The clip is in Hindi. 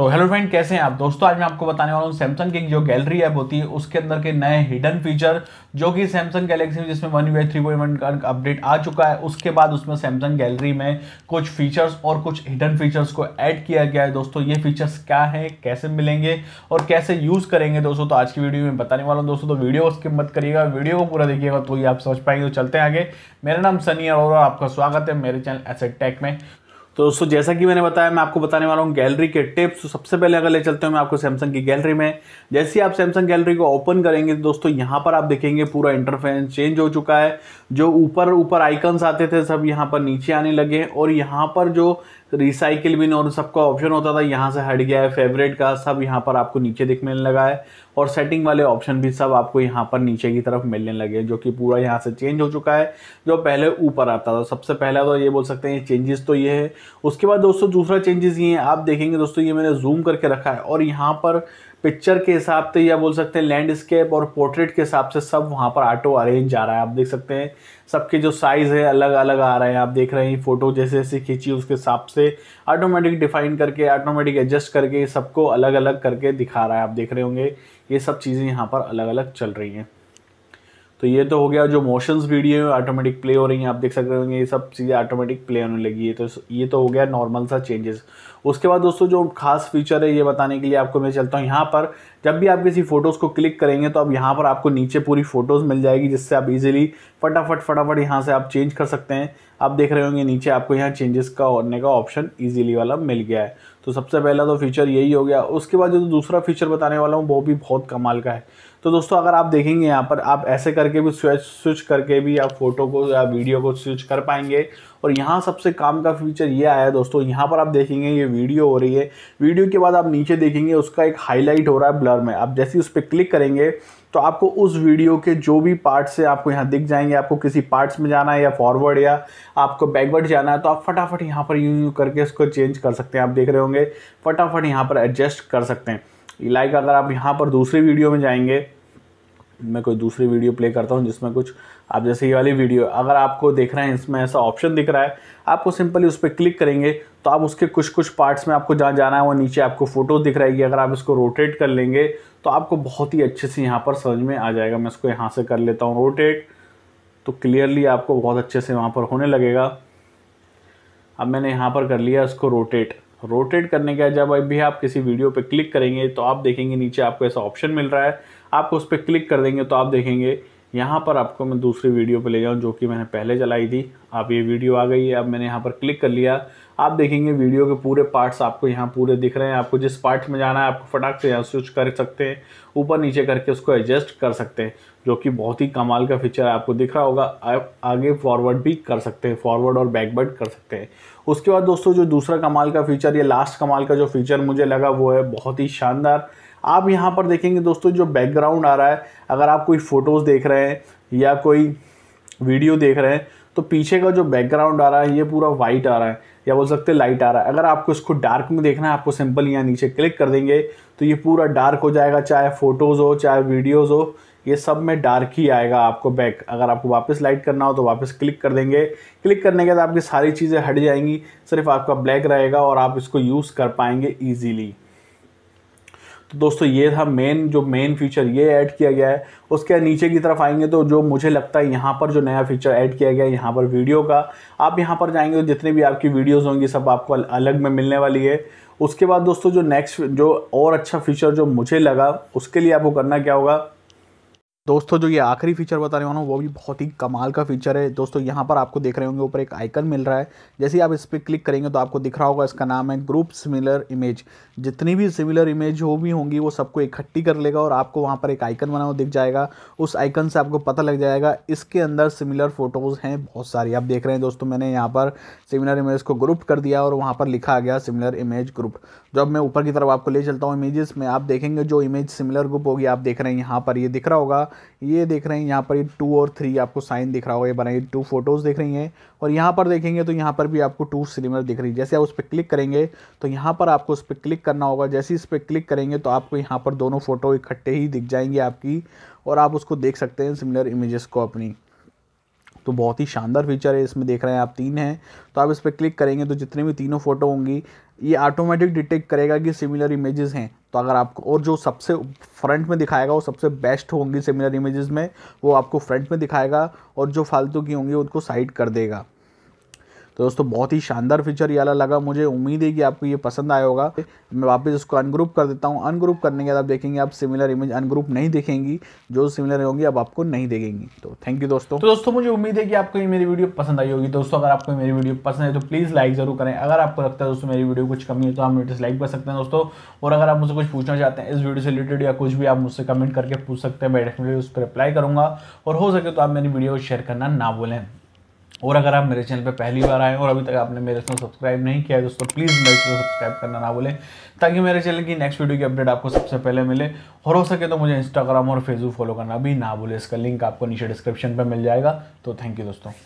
तो हेलो फ्रेंड कैसे हैं आप दोस्तों आज मैं आपको बताने वाला हूँ सैमसंग की जो गैलरी ऐप होती है उसके अंदर के नए हिडन फीचर जो कि सैमसंग गैलेक्सी में जिसमें one UI three point one का अपडेट आ चुका है उसके बाद उसमें सैमसंग गैलरी में कुछ फीचर्स और कुछ हिडन फीचर्स को ऐड किया गया है दोस्तों ये फीचर्स क्या है कैसे मिलेंगे और कैसे यूज़ करेंगे दोस्तों तो आज की वीडियो में बताने वाला हूँ दोस्तों तो वीडियो उसके मत करिएगा वीडियो को पूरा देखिएगा तो ये आप समझ पाएंगे तो चलते हैं आगे मेरा नाम सनी अरोरा आपका स्वागत है मेरे चैनल एसेट टेक में तो दोस्तों जैसा कि मैंने बताया मैं आपको बताने वाला हूँ गैलरी के टिप्स तो सबसे पहले अगर ले चलते हैं मैं आपको सैमसंग की गैलरी में जैसे ही आप सैमसंग गैलरी को ओपन करेंगे तो दोस्तों यहाँ पर आप देखेंगे पूरा इंटरफेस चेंज हो चुका है जो ऊपर ऊपर आइकन्स आते थे सब यहाँ पर नीचे आने लगे और यहाँ पर जो रिसाइकिल बिन और सबका ऑप्शन होता था यहाँ से हट गया है फेवरेट का सब यहाँ पर आपको नीचे दिखने लगा है और सेटिंग वाले ऑप्शन भी सब आपको यहाँ पर नीचे की तरफ मिलने लगे जो कि पूरा यहाँ से चेंज हो चुका है जो पहले ऊपर आता था सबसे पहला तो ये बोल सकते हैं चेंजेस तो ये है उसके बाद दोस्तों दूसरा चेंजेस ये है आप देखेंगे दोस्तों ये मैंने जूम करके रखा है और यहाँ पर पिक्चर के हिसाब से या बोल सकते हैं लैंडस्केप और पोर्ट्रेट के हिसाब से सब वहाँ पर ऑटो अरेंज आ रहा है आप देख सकते हैं सबके जो साइज़ है अलग अलग आ रहे हैं आप देख रहे हैं फ़ोटो जैसे जैसे खींची उसके हिसाब से ऑटोमेटिक डिफाइन करके ऑटोमेटिक एडजस्ट करके सबको अलग अलग करके दिखा रहा है आप देख रहे होंगे ये सब चीज़ें यहाँ पर अलग अलग चल रही हैं तो ये तो हो गया जो मोशंस वीडियो है ऑटोमेटिक प्ले हो रही हैं आप देख सकते होंगे ये सब चीज़ें ऑटोमेटिक प्ले होने लगी है तो ये तो हो गया नॉर्मल सा चेंजेस उसके बाद दोस्तों जो खास फीचर है ये बताने के लिए आपको मैं चलता हूँ यहाँ पर जब भी आप किसी फ़ोटोज़ को क्लिक करेंगे तो अब यहाँ पर आपको नीचे पूरी फ़ोटोज़ मिल जाएगी जिससे आप इजीली फटाफट फटाफट यहाँ से आप चेंज कर सकते हैं आप देख रहे होंगे नीचे आपको यहाँ चेंजेस का होने का ऑप्शन ईजिली वाला मिल गया है तो सबसे पहला तो फीचर यही हो गया उसके बाद जो दूसरा फीचर बताने वाला हूँ वो भी बहुत कमाल का है तो दोस्तों अगर आप देखेंगे यहाँ पर आप ऐसे करके भी स्विच स्विच करके भी आप फोटो को या वीडियो को स्विच कर पाएंगे और यहाँ सबसे काम का फीचर ये आया है दोस्तों यहाँ पर आप देखेंगे ये वीडियो हो रही है वीडियो के बाद आप नीचे देखेंगे उसका एक हाईलाइट हो रहा है ब्लर में आप जैसे उस पर क्लिक करेंगे तो आपको उस वीडियो के जो भी पार्ट्स से आपको यहाँ दिख जाएंगे आपको किसी पार्ट्स में जाना है या फॉरवर्ड या आपको बैकवर्ड जाना है तो आप फटाफट यहाँ पर यूँ यूं करके उसको चेंज कर सकते हैं आप देख रहे होंगे फटाफट यहाँ पर एडजस्ट कर सकते हैं लाइक अगर आप यहाँ पर दूसरे वीडियो में जाएंगे मैं कोई दूसरी वीडियो प्ले करता हूँ जिसमें कुछ आप जैसे ये वाली वीडियो अगर आपको देख रहे हैं इसमें ऐसा ऑप्शन दिख रहा है आपको सिंपली उस पर क्लिक करेंगे तो आप उसके कुछ कुछ पार्ट्स में आपको जहाँ जाना है वो नीचे आपको फ़ोटो दिख रहेगी अगर आप इसको रोटेट कर लेंगे तो आपको बहुत ही अच्छे से यहाँ पर समझ में आ जाएगा मैं इसको यहाँ से कर लेता हूँ रोटेट तो क्लियरली आपको बहुत अच्छे से वहाँ पर होने लगेगा अब मैंने यहाँ पर कर लिया इसको रोटेट रोटेट करने का जब अभी आप किसी वीडियो पे क्लिक करेंगे तो आप देखेंगे नीचे आपको ऐसा ऑप्शन मिल रहा है आपको उस पर क्लिक कर देंगे तो आप देखेंगे यहाँ पर आपको मैं दूसरी वीडियो पे ले जाऊँ जो कि मैंने पहले चलाई थी आप ये वीडियो आ गई है अब मैंने यहाँ पर क्लिक कर लिया आप देखेंगे वीडियो के पूरे पार्ट्स आपको यहाँ पूरे दिख रहे हैं आपको जिस पार्ट में जाना है आपको फटाक से यहाँ स्विच कर सकते हैं ऊपर नीचे करके उसको एडजस्ट कर सकते हैं जो कि बहुत ही कमाल का फीचर आपको दिख रहा होगा आप आगे फॉरवर्ड भी कर सकते हैं फॉरवर्ड और बैकवर्ड कर सकते हैं उसके बाद दोस्तों जो दूसरा कमाल का फीचर या लास्ट कमाल का जो फीचर मुझे लगा वो है बहुत ही शानदार आप यहाँ पर देखेंगे दोस्तों जो बैकग्राउंड आ रहा है अगर आप कोई फ़ोटोज़ देख रहे हैं या कोई वीडियो देख रहे हैं तो पीछे का जो बैकग्राउंड आ रहा है ये पूरा वाइट आ रहा है या बोल सकते लाइट आ रहा है अगर आपको इसको डार्क में देखना है आपको सिंपल यहाँ नीचे क्लिक कर देंगे तो ये पूरा डार्क हो जाएगा चाहे फ़ोटोज़ हो चाहे वीडियोज़ हो ये सब में डार्क ही आएगा आपको बैक अगर आपको वापस लाइट करना हो तो वापस क्लिक कर देंगे क्लिक करने के बाद आपकी सारी चीज़ें हट जाएंगी सिर्फ आपका ब्लैक रहेगा और आप इसको यूज़ कर पाएंगे ईजीली तो दोस्तों ये था मेन जो मेन फीचर ये ऐड किया गया है उसके नीचे की तरफ आएंगे तो जो मुझे लगता है यहाँ पर जो नया फीचर ऐड किया गया है यहाँ पर वीडियो का आप यहाँ पर जाएंगे तो जितने भी आपकी वीडियोज़ होंगी सब आपको अलग में मिलने वाली है उसके बाद दोस्तों जो नेक्स्ट जो और अच्छा फीचर जो मुझे लगा उसके लिए आपको करना क्या होगा दोस्तों जो ये आखिरी फीचर बताने वाला हूँ वो भी बहुत ही कमाल का फीचर है दोस्तों यहाँ पर आपको देख रहे होंगे ऊपर एक आइकन मिल रहा है जैसे ही आप इस पर क्लिक करेंगे तो आपको दिख रहा होगा इसका नाम है ग्रुप सिमिलर इमेज जितनी भी सिमिलर इमेज हो भी होंगी वो सबको इकट्ठी कर लेगा और आपको वहाँ पर एक आइकन बना हुआ दिख जाएगा उस आइकन से आपको पता लग जाएगा इसके अंदर सिमिलर फ़ोटोज़ हैं बहुत सारी आप देख रहे हैं दोस्तों मैंने यहाँ पर सिमिलर इमेज को ग्रुप कर दिया और वहाँ पर लिखा गया सिमिलर इमेज ग्रुप जब मैं ऊपर की तरफ आपको ले चलता हूँ इमेजेस में आप देखेंगे जो इमेज सिमिलर ग्रुप होगी आप देख रहे हैं यहाँ पर ये दिख रहा होगा ये देख रहे हैं यहाँ पर ये टू और थ्री आपको साइन दिख रहा होगा ये बनाई टू फोटोज़ देख रही हैं और यहाँ पर देखेंगे तो यहाँ पर भी आपको टू सिमिलर दिख रही है जैसे आप उस पर क्लिक करेंगे तो यहाँ पर आपको उस पर क्लिक करना होगा जैसे इस पर क्लिक करेंगे तो आपको यहाँ पर दोनों फ़ोटो इकट्ठे ही दिख जाएंगे आपकी और आप उसको देख सकते हैं सिमिलर इमेजेस को अपनी तो बहुत ही शानदार फीचर है इसमें देख रहे हैं आप तीन हैं तो आप इस पर क्लिक करेंगे तो जितने भी तीनों फ़ोटो होंगी ये ऑटोमेटिक डिटेक्ट करेगा कि सिमिलर इमेजेस हैं तो अगर आपको और जो सबसे फ्रंट में दिखाएगा वो सबसे बेस्ट होंगी सिमिलर इमेजेस में वो आपको फ्रंट में दिखाएगा और जो फालतू की होंगी उनको साइड कर देगा तो दोस्तों बहुत ही शानदार फीचर ये लगा मुझे उम्मीद है कि आपको ये पसंद आया होगा मैं वापस इसको अनग्रुप कर देता हूँ अनग्रुप करने के बाद आप देखेंगे आप सिमिलर इमेज अनग्रुप नहीं देखेंगी जो सिमिलर होंगी अब आपको नहीं देखेंगी तो थैंक यू दोस्तों तो दोस्तों मुझे उम्मीद है कि आपको ये मेरी वीडियो पसंद आई होगी दोस्तों अगर आपको मेरी वीडियो पसंद है तो प्लीज़ लाइक जरूर करें अगर आपको लगता है दोस्तों मेरी वीडियो कुछ कमी है तो आप मेरे लाइक कर सकते हैं दोस्तों और अगर आप मुझसे कुछ पूछना चाहते हैं इस वीडियो से रिलेटेड या कुछ भी आप मुझसे कमेंट करके पूछ सकते हैं मैं डेफिनेटली उस पर रिप्लाई करूँगा और हो सके तो आप मेरी वीडियो को शेयर करना ना भूलें और अगर आप मेरे चैनल पर पहली बार आए और अभी तक आपने मेरे चैनल सब्सक्राइब नहीं किया है दोस्तों प्लीज़ मेरे चैनल सब्सक्राइब करना ना भूलें ताकि मेरे चैनल की नेक्स्ट वीडियो की अपडेट आपको सबसे पहले मिले और हो सके तो मुझे इंस्टाग्राम और फेसबुक फॉलो करना भी ना भूलें इसका लिंक आपको नीचे डिस्क्रिप्शन पर मिल जाएगा तो थैंक यू दोस्तों